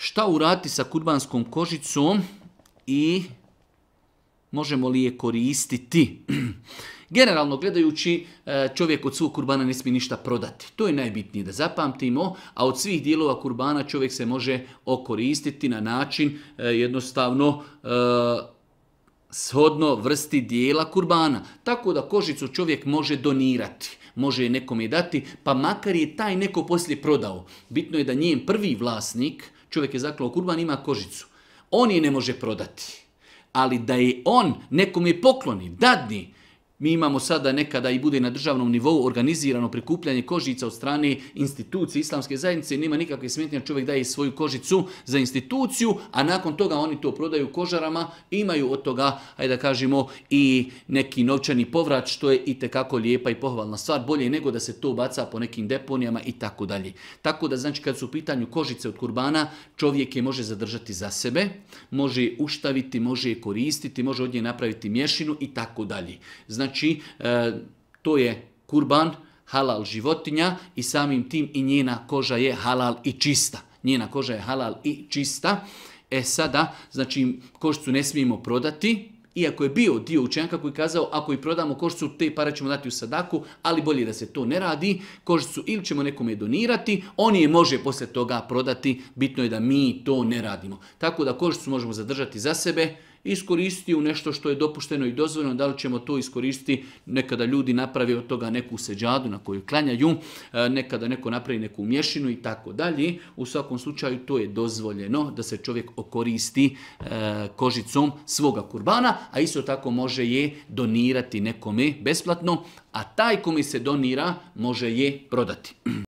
Šta urati sa kurbanskom kožicom i možemo li je koristiti? Generalno gledajući, e, čovjek od svog kurbana ne smije ništa prodati. To je najbitnije da zapamtimo, a od svih dijelova kurbana čovjek se može okoristiti na način e, jednostavno e, shodno vrsti dijela kurbana. Tako da kožicu čovjek može donirati, može je nekom je dati, pa makar je taj neko poslije prodao. Bitno je da njen prvi vlasnik, Čovjek je zaklao kurban, ima kožicu. On je ne može prodati. Ali da je on nekom je pokloni, dadni, mi imamo sada nekada i bude na državnom nivou organizirano prikupljanje kožica od strane institucije islamske zajednice i nema nikakve smetnje, čovjek daje svoju kožicu za instituciju, a nakon toga oni to prodaju kožarama, imaju od toga, ajde da kažemo, i neki novčani povrat, što je i tekako lijepa i pohvalna stvar, bolje nego da se to baca po nekim deponijama i tako dalje. Tako da, znači, kad su u pitanju kožice od kurbana, čovjek je može zadržati za sebe, može je uštaviti, može je koristiti, može od nje napraviti mješinu i tako dalje. Znači, Znači, e, to je kurban, halal životinja i samim tim i njena koža je halal i čista. Njena koža je halal i čista. E sada, znači, košcu ne smijemo prodati, iako je bio dio učenjaka koji je kazao ako i prodamo košcu, te pare ćemo dati u sadaku, ali bolje da se to ne radi, košcu ili ćemo nekome donirati, on je može poslije toga prodati, bitno je da mi to ne radimo. Tako da košcu možemo zadržati za sebe iskoristio u nešto što je dopušteno i dozvoljeno, da li ćemo to iskoristiti, nekada ljudi napravi od toga neku seđadu na koju klanjaju, e, nekada neko napravi neku mješinu i tako dalje. U svakom slučaju to je dozvoljeno da se čovjek okoristi e, kožicom svoga kurbana, a isto tako može je donirati nekome besplatno, a taj kome se donira može je prodati.